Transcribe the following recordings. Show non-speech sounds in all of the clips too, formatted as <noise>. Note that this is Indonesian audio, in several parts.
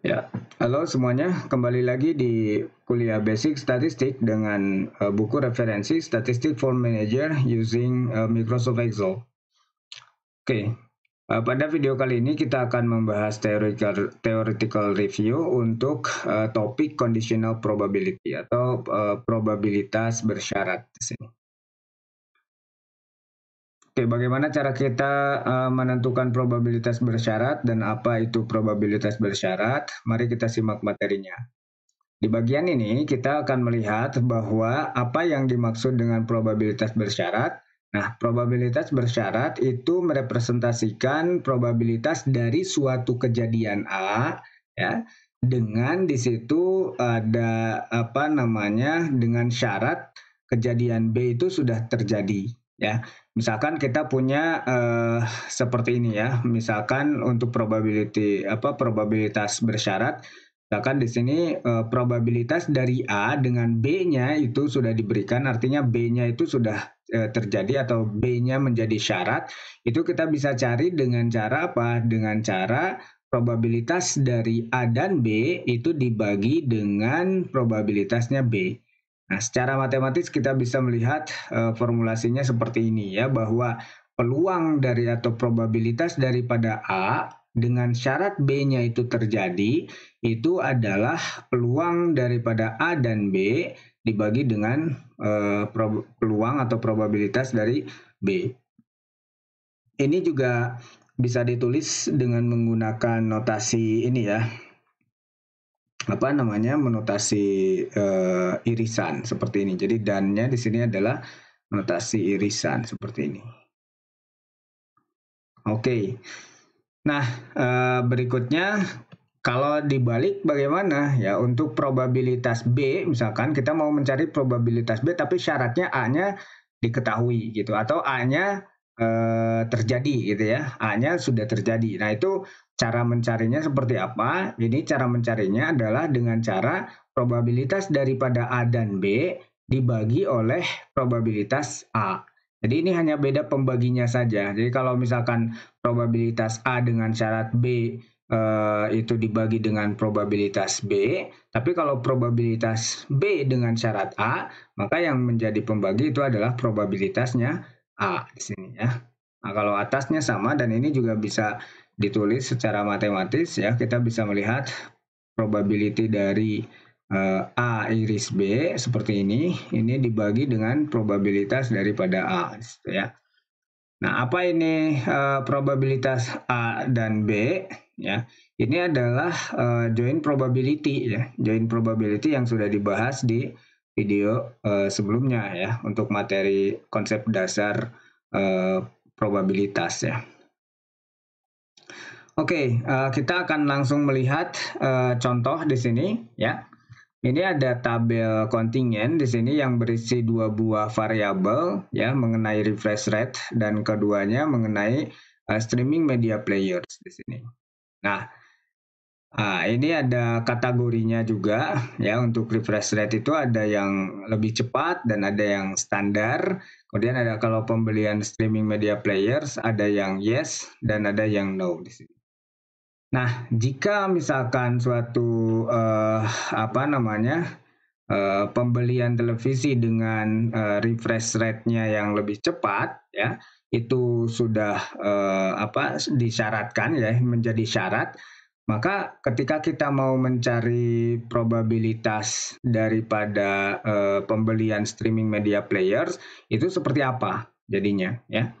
Ya, halo semuanya. Kembali lagi di kuliah Basic Statistik dengan uh, buku referensi Statistik for Manager using uh, Microsoft Excel. Oke, okay. uh, eh, pada video kali ini kita akan membahas theoretical, theoretical review untuk uh, topik conditional probability atau uh, probabilitas bersyarat di Oke, bagaimana cara kita uh, menentukan probabilitas bersyarat dan apa itu probabilitas bersyarat? Mari kita simak materinya. Di bagian ini kita akan melihat bahwa apa yang dimaksud dengan probabilitas bersyarat. Nah, probabilitas bersyarat itu merepresentasikan probabilitas dari suatu kejadian A ya dengan di situ ada apa namanya dengan syarat kejadian B itu sudah terjadi ya. Misalkan kita punya uh, seperti ini ya, misalkan untuk probability apa probabilitas bersyarat, misalkan di sini uh, probabilitas dari A dengan B-nya itu sudah diberikan, artinya B-nya itu sudah eh, terjadi atau B-nya menjadi syarat, itu kita bisa cari dengan cara apa? Dengan cara probabilitas dari A dan B itu dibagi dengan probabilitasnya B. Nah, secara matematis kita bisa melihat e, formulasinya seperti ini ya bahwa peluang dari atau probabilitas daripada A dengan syarat B-nya itu terjadi itu adalah peluang daripada A dan B dibagi dengan e, peluang atau probabilitas dari B. Ini juga bisa ditulis dengan menggunakan notasi ini ya, apa namanya menotasi uh, irisan seperti ini. Jadi dannya di sini adalah menotasi irisan seperti ini. Oke. Okay. Nah, uh, berikutnya kalau dibalik bagaimana ya untuk probabilitas B misalkan kita mau mencari probabilitas B tapi syaratnya A-nya diketahui gitu atau A-nya Eh, terjadi gitu ya. A-nya sudah terjadi. Nah, itu cara mencarinya seperti apa? Jadi cara mencarinya adalah dengan cara probabilitas daripada A dan B dibagi oleh probabilitas A. Jadi ini hanya beda pembaginya saja. Jadi kalau misalkan probabilitas A dengan syarat B eh, itu dibagi dengan probabilitas B, tapi kalau probabilitas B dengan syarat A, maka yang menjadi pembagi itu adalah probabilitasnya A di sini ya. Nah, kalau atasnya sama dan ini juga bisa ditulis secara matematis ya, kita bisa melihat probability dari eh, A iris B seperti ini, ini dibagi dengan probabilitas daripada A gitu, ya. Nah, apa ini eh, probabilitas A dan B ya? Ini adalah eh, joint probability ya, join probability yang sudah dibahas di video uh, sebelumnya ya untuk materi konsep dasar uh, probabilitas ya. Oke, okay, uh, eh, kita akan langsung melihat uh, contoh di sini ya. Ini ada tabel kontingen di sini yang berisi dua buah variabel ya mengenai refresh rate dan keduanya mengenai uh, streaming media players di sini. Nah, Nah, ini ada kategorinya juga <laughs> ya untuk refresh rate itu ada yang lebih cepat dan ada yang standar. Kemudian ada kalau pembelian streaming media players ada yang yes dan ada yang no di sini. Nah, jika misalkan suatu uh, apa namanya uh, pembelian televisi dengan uh, refresh rate-nya yang lebih cepat ya, itu sudah uh, apa disyaratkan ya menjadi syarat maka ketika kita mau mencari probabilitas daripada uh, pembelian streaming media players itu seperti apa jadinya ya.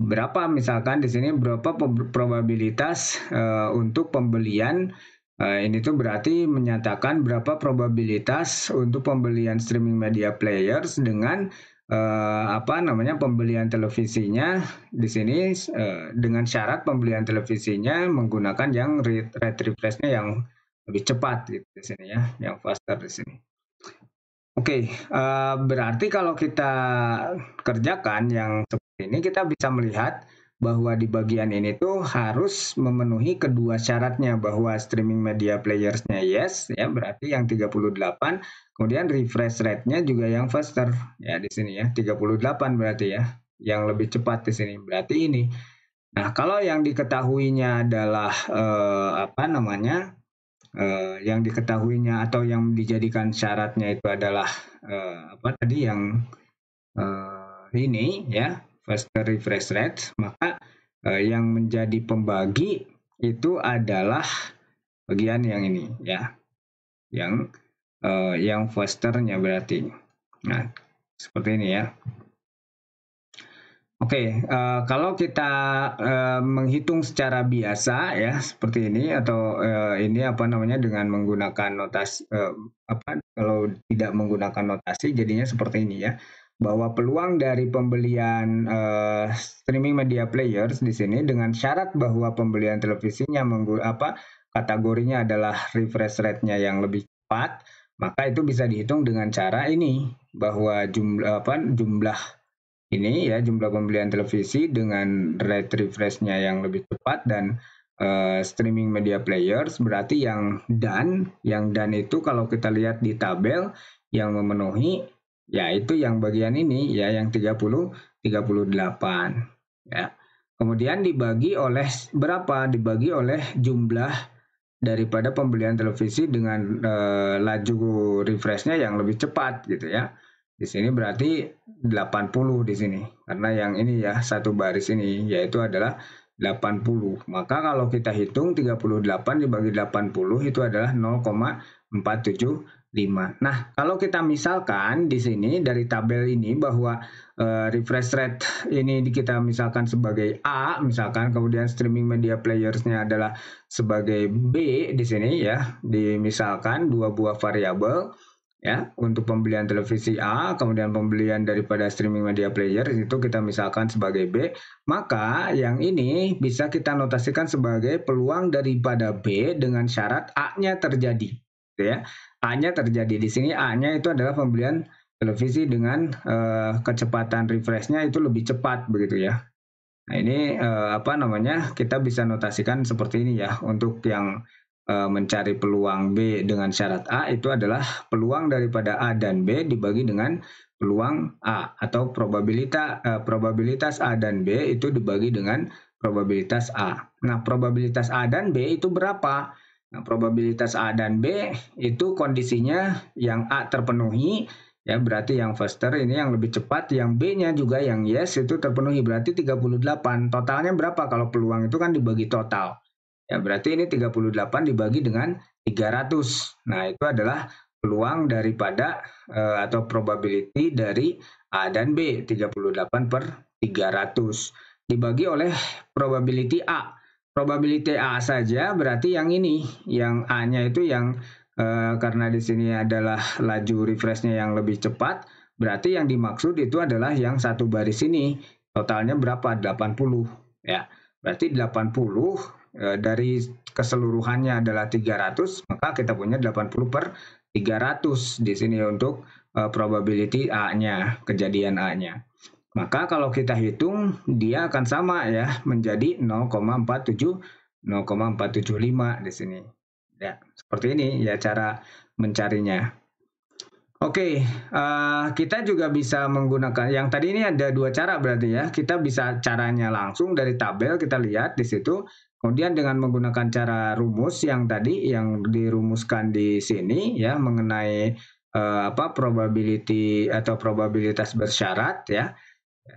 Berapa misalkan di sini berapa probabilitas uh, untuk pembelian uh, ini tuh berarti menyatakan berapa probabilitas untuk pembelian streaming media players dengan uh, apa namanya pembelian televisinya di sini uh, dengan syarat pembelian televisinya menggunakan yang rate, rate refreshnya yang lebih cepat gitu di sini ya, yang faster di sini. Oke, okay, uh, eh, berarti kalau kita kerjakan yang seperti ini kita bisa melihat bahwa di bagian ini tuh harus memenuhi kedua syaratnya bahwa streaming media playersnya yes ya berarti yang 38 kemudian refresh rate-nya juga yang faster ya di sini ya 38 berarti ya yang lebih cepat di sini berarti ini nah kalau yang diketahuinya adalah eh, apa namanya eh, yang diketahuinya atau yang dijadikan syaratnya itu adalah eh, apa tadi yang eh, ini ya Faster refresh rate, maka eh, yang menjadi pembagi itu adalah bagian yang ini ya. Yang eh, yang fasternya berarti. Nah, seperti ini ya. Oke, okay, uh, eh, kalau kita uh, menghitung secara biasa ya seperti ini atau uh, ini apa namanya dengan menggunakan notasi uh, apa kalau tidak menggunakan notasi jadinya seperti ini ya bahwa peluang dari pembelian uh, streaming media players di sini dengan syarat bahwa pembelian televisinya menggu apa kategorinya adalah refresh rate-nya yang lebih cepat, maka itu bisa dihitung dengan cara ini bahwa jumlah apa jumlah ini ya jumlah pembelian televisi dengan rate refresh-nya yang lebih cepat dan uh, streaming media players berarti yang dan yang dan itu kalau kita lihat di tabel yang memenuhi Ya, itu yang bagian ini ya yang 30 38 ya. Kemudian dibagi oleh berapa? Dibagi oleh jumlah daripada pembelian televisi dengan e, laju refreshnya yang lebih cepat gitu ya. Di sini berarti 80 di sini. Karena yang ini ya satu baris ini yaitu adalah 80. Maka kalau kita hitung 38 dibagi 80 itu adalah 0,478 5. Nah, kalau kita misalkan di sini dari tabel ini bahwa uh, refresh rate ini kita misalkan sebagai A, misalkan kemudian streaming media playersnya adalah sebagai B di sini ya, dimisalkan dua buah variabel ya untuk pembelian televisi A kemudian pembelian daripada streaming media player itu kita misalkan sebagai B maka yang ini bisa kita notasikan sebagai peluang daripada B dengan syarat A-nya terjadi gitu ya. A-nya terjadi di sini A-nya itu adalah pembelian televisi dengan uh, kecepatan refreshnya itu lebih cepat begitu ya. Nah ini uh, apa namanya kita bisa notasikan seperti ini ya untuk yang uh, mencari peluang B dengan syarat A itu adalah peluang daripada A dan B dibagi dengan peluang A atau probabilitas uh, probabilitas A dan B itu dibagi dengan probabilitas A. Nah, probabilitas A dan B itu berapa? Nah, probabilitas A dan B itu kondisinya yang A terpenuhi, ya berarti yang faster ini yang lebih cepat, yang B-nya juga yang yes itu terpenuhi, berarti 38. Totalnya berapa kalau peluang itu kan dibagi total. Ya, berarti ini 38 dibagi dengan 300. Nah, itu adalah peluang daripada uh, atau probability dari A dan B 38 per 300 dibagi oleh probability A probability A saja berarti yang ini, yang A-nya itu yang e, karena di sini adalah laju refresh-nya yang lebih cepat, berarti yang dimaksud itu adalah yang satu baris ini totalnya berapa 80 ya. Berarti 80 e, eh, dari keseluruhannya adalah 300, maka kita punya 80 per 300 di sini untuk e, probability A-nya, kejadian A-nya. Maka kalau kita hitung, dia akan sama ya, menjadi 0,47, 0,475 di sini. Ya, seperti ini ya cara mencarinya. Oke, okay, uh, eh, kita juga bisa menggunakan yang tadi ini ada dua cara berarti ya. Kita bisa caranya langsung dari tabel kita lihat di situ. Kemudian dengan menggunakan cara rumus yang tadi yang dirumuskan di sini ya mengenai uh, apa probability atau probabilitas bersyarat ya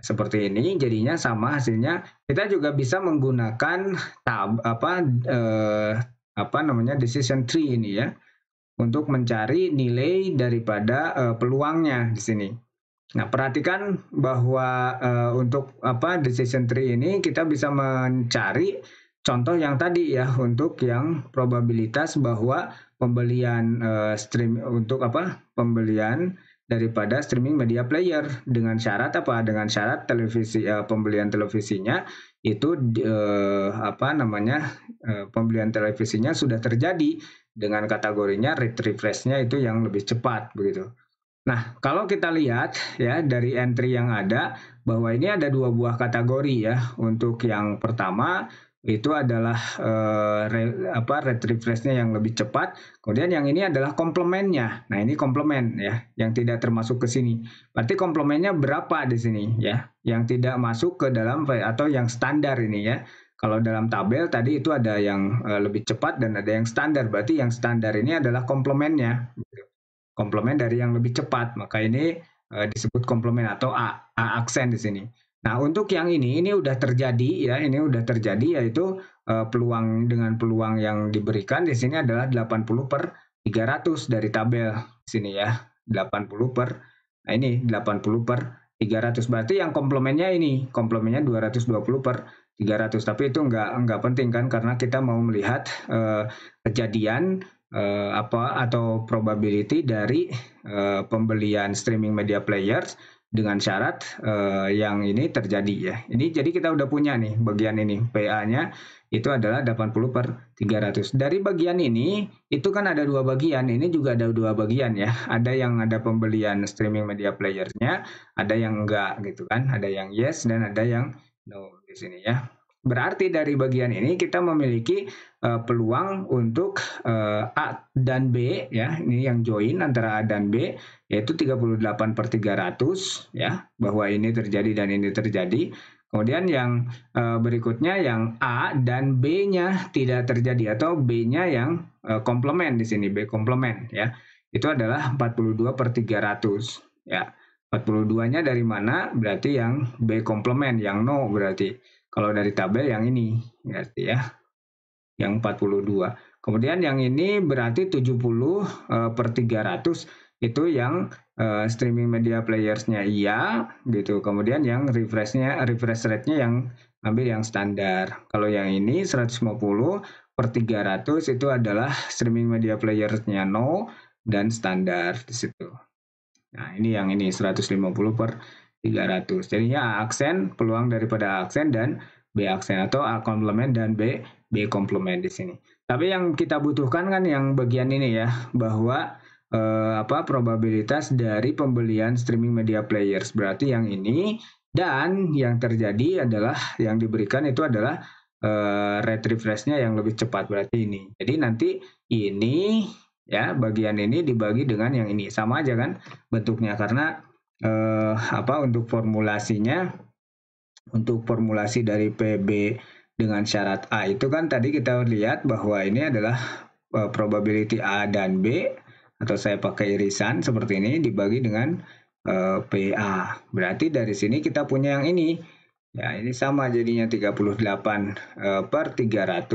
seperti ini jadinya sama hasilnya kita juga bisa menggunakan tab apa eh, apa namanya decision tree ini ya untuk mencari nilai daripada eh, peluangnya di sini. Nah, perhatikan bahwa eh, untuk apa decision tree ini kita bisa mencari contoh yang tadi ya untuk yang probabilitas bahwa pembelian eh, stream untuk apa pembelian daripada streaming media player dengan syarat apa dengan syarat televisi uh, pembelian televisinya itu uh, apa namanya uh, pembelian televisinya sudah terjadi dengan kategorinya rate refreshnya itu yang lebih cepat begitu. Nah kalau kita lihat ya dari entry yang ada bahwa ini ada dua buah kategori ya untuk yang pertama itu adalah uh, re, apa rate refreshnya yang lebih cepat. Kemudian yang ini adalah komplementnya Nah ini komplement ya, yang tidak termasuk ke sini. Berarti komplementnya berapa di sini ya? Yang tidak masuk ke dalam atau yang standar ini ya. Kalau dalam tabel tadi itu ada yang uh, lebih cepat dan ada yang standar. Berarti yang standar ini adalah komplementnya komplement dari yang lebih cepat. Maka ini uh, disebut komplement atau A, A aksen di sini. Nah, untuk yang ini, ini udah terjadi ya, ini udah terjadi yaitu eh, peluang dengan peluang yang diberikan di sini adalah 80 per 300 dari tabel sini ya, 80 per, nah ini 80 per 300. Berarti yang komplemennya ini, komplemennya 220 per 300. Tapi itu nggak nggak penting kan, karena kita mau melihat eh, kejadian eh, apa atau probability dari pembelian streaming media players dengan syarat uh, yang ini terjadi ya. Ini jadi kita udah punya nih bagian ini PA-nya itu adalah 80 per 300. Dari bagian ini itu kan ada dua bagian, ini juga ada dua bagian ya. Ada yang ada pembelian streaming media playernya, ada yang enggak gitu kan, ada yang yes dan ada yang no di sini ya. Berarti dari bagian ini kita memiliki uh, peluang untuk uh, A dan B ya, ini yang join antara A dan B yaitu 38 per 300 ya, bahwa ini terjadi dan ini terjadi. Kemudian yang uh, berikutnya yang A dan B-nya tidak terjadi atau B-nya yang uh, komplement di sini, B komplement ya. Itu adalah 42 per 300 ya. 42-nya dari mana? Berarti yang B komplement, yang no berarti. Kalau dari tabel yang ini, berarti ya, yang 42. Kemudian yang ini berarti 70 eh, per 300 itu yang eh, streaming media playersnya iya gitu. Kemudian yang refreshnya refresh rate-nya yang ambil yang standar. Kalau yang ini 150 per 300 itu adalah streaming media playersnya no dan standar di situ. Nah ini yang ini 150 per 300. Jadinya A aksen, peluang daripada A aksen dan B aksen atau A komplement dan B B komplement di sini. Tapi yang kita butuhkan kan yang bagian ini ya, bahwa eh, apa probabilitas dari pembelian streaming media players. Berarti yang ini dan yang terjadi adalah yang diberikan itu adalah eh, rate refresh-nya yang lebih cepat berarti ini. Jadi nanti ini ya bagian ini dibagi dengan yang ini sama aja kan bentuknya karena eh, apa untuk formulasinya untuk formulasi dari PB dengan syarat A itu kan tadi kita lihat bahwa ini adalah eh, probability A dan B atau saya pakai irisan seperti ini dibagi dengan eh, PA. Berarti dari sini kita punya yang ini. Ya, ini sama jadinya 38 eh, per 300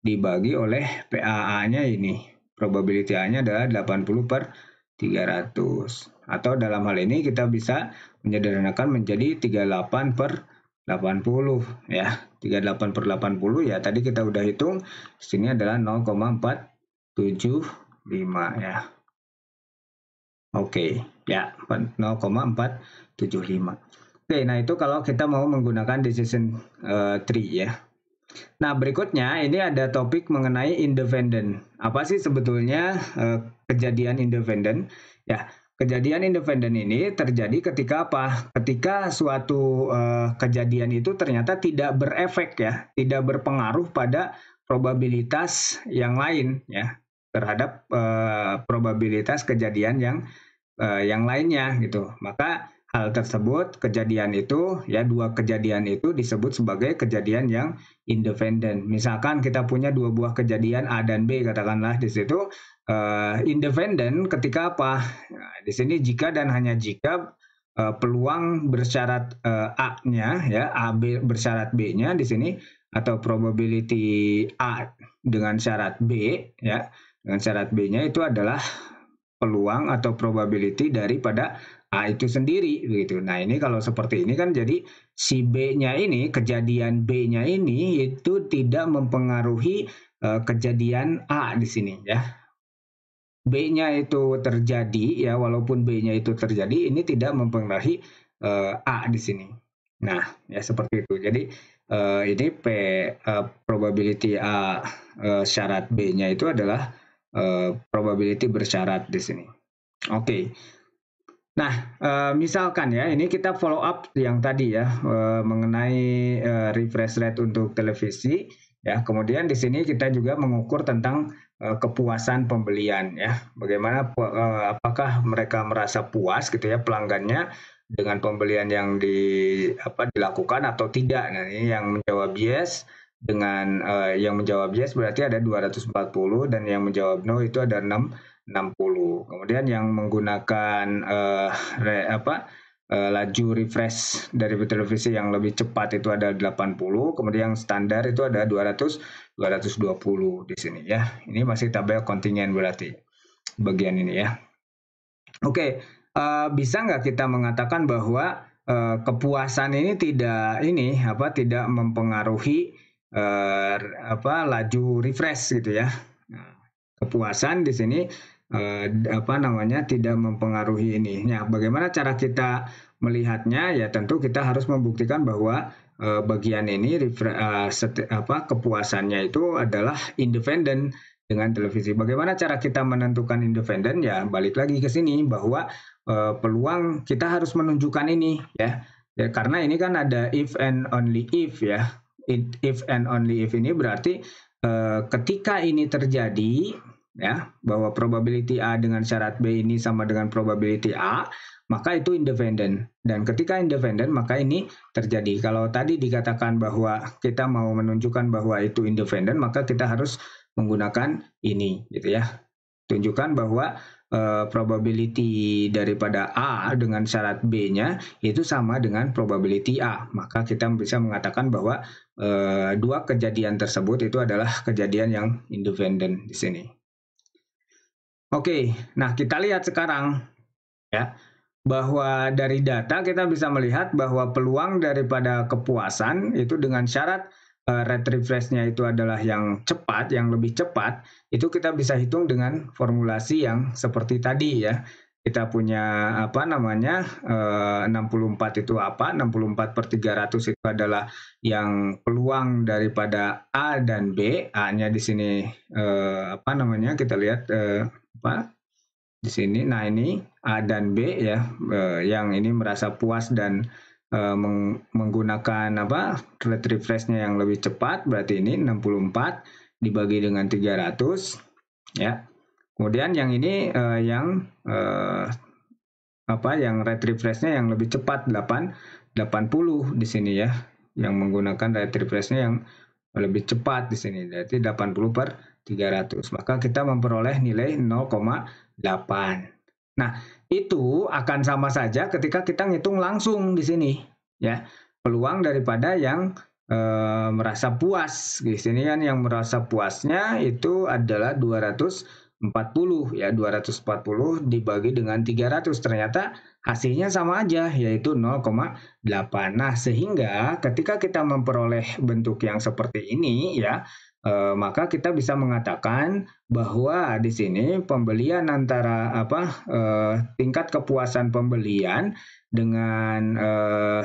dibagi oleh PAA-nya ini. Probability A-nya adalah 80 per 300 atau dalam hal ini kita bisa menyederhanakan menjadi 38 per 80 ya 38 per 80 ya tadi kita udah hitung sini adalah 0,475 ya oke ya 0,475 oke nah itu kalau kita mau menggunakan decision uh, tree ya Nah, berikutnya ini ada topik mengenai independent Apa sih sebetulnya uh, kejadian independent Ya, Kejadian independen ini terjadi ketika apa? Ketika suatu uh, kejadian itu ternyata tidak berefek ya, tidak berpengaruh pada probabilitas yang lain ya terhadap uh, probabilitas kejadian yang uh, yang lainnya gitu. Maka hal tersebut kejadian itu ya dua kejadian itu disebut sebagai kejadian yang independen. Misalkan kita punya dua buah kejadian A dan B katakanlah di situ uh, independen ketika apa? Nah, di sini jika dan hanya jika uh, peluang bersyarat uh, A-nya ya, A B bersyarat B-nya di sini atau probability A dengan syarat B ya, dengan syarat B-nya itu adalah peluang atau probability daripada A itu sendiri begitu. Nah, ini kalau seperti ini kan jadi si B-nya ini, kejadian B-nya ini itu tidak mempengaruhi uh, kejadian A di sini ya. B-nya itu terjadi ya walaupun B-nya itu terjadi ini tidak mempengaruhi uh, A di sini. Nah, ah. ya seperti itu. Jadi uh, ini P uh, probability A uh, syarat B-nya itu adalah uh, probability bersyarat di sini. Oke. Okay. Nah, misalkan ya ini kita follow up yang tadi ya mengenai refresh rate untuk televisi ya. Kemudian di sini kita juga mengukur tentang Eh, kepuasan pembelian ya. Bagaimana eh, apakah mereka merasa puas gitu ya pelanggannya dengan pembelian yang di apa dilakukan atau tidak. Nah, ini yang menjawab yes dengan uh, yang menjawab yes berarti ada 240 dan yang menjawab no itu ada 660 Kemudian yang menggunakan uh, re, apa uh, laju refresh dari televisi yang lebih cepat itu ada 80, kemudian yang standar itu ada 200 220 di sini ya. Ini masih tabel kontingen berarti bagian ini ya. Oke, uh, bisa nggak kita mengatakan bahwa uh, kepuasan ini tidak ini apa tidak mempengaruhi uh, apa laju refresh gitu ya? Nah, kepuasan di sini uh, apa namanya tidak mempengaruhi ini. Nah, bagaimana cara kita melihatnya? Ya tentu kita harus membuktikan bahwa Eh, bagian ini eh, apa kepuasannya itu adalah independen dengan televisi. Bagaimana cara kita menentukan independen? Ya balik lagi ke sini bahwa eh, peluang kita harus menunjukkan ini ya. ya. Karena ini kan ada if and only if ya. if and only if ini berarti ketika ini terjadi ya bahwa probability A dengan syarat B ini sama dengan probability A maka itu independen. Dan ketika independen, maka ini terjadi. Kalau tadi dikatakan bahwa kita mau menunjukkan bahwa itu independen, maka kita harus menggunakan ini, gitu ya. Tunjukkan bahwa uh, probability daripada A dengan syarat B-nya itu sama dengan probability A. Maka kita bisa mengatakan bahwa uh, dua kejadian tersebut itu adalah kejadian yang independen di sini. Oke, nah kita lihat sekarang ya bahwa dari data kita bisa melihat bahwa peluang daripada kepuasan itu dengan syarat uh, eh, rate refresh-nya itu adalah yang cepat, yang lebih cepat, itu kita bisa hitung dengan formulasi yang seperti tadi ya. Kita punya apa namanya eh, uh, 64 itu apa? 64 per 300 itu adalah yang peluang daripada A dan B. A-nya di sini uh, apa namanya kita lihat apa di sini. Nah ini A dan B ya, eh, yang ini merasa puas dan eh, menggunakan apa rate refreshnya yang lebih cepat, berarti ini 64 dibagi dengan 300 ya. Kemudian yang ini uh, yang uh, apa yang rate refreshnya yang lebih cepat 8 80 di sini ya, yang menggunakan rate refreshnya yang lebih cepat di sini, berarti 80 per 300. Maka kita memperoleh nilai 0,8. Nah, itu akan sama saja ketika kita ngitung langsung di sini, ya. Peluang daripada yang e, merasa puas. Di sini kan yang merasa puasnya itu adalah 240 ya, 240 dibagi dengan 300 ternyata hasilnya sama aja yaitu 0,8. Nah, sehingga ketika kita memperoleh bentuk yang seperti ini ya, e, maka kita bisa mengatakan bahwa di sini pembelian antara apa e, tingkat kepuasan pembelian dengan e,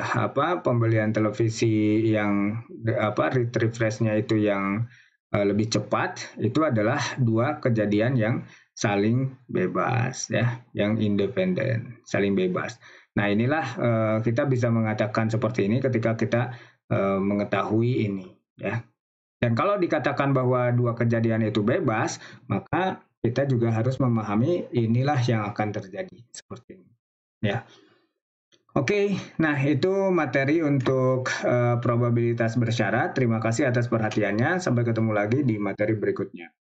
apa pembelian televisi yang apa refresh-nya itu yang e, lebih cepat itu adalah dua kejadian yang saling bebas ya, yang independen, saling bebas. Nah, inilah e, kita bisa mengatakan seperti ini ketika kita mengetahui ini ya dan kalau dikatakan bahwa dua kejadian itu bebas, maka kita juga harus memahami inilah yang akan terjadi seperti ini. Ya. Oke, okay, nah itu materi untuk uh, probabilitas bersyarat. Terima kasih atas perhatiannya. Sampai ketemu lagi di materi berikutnya.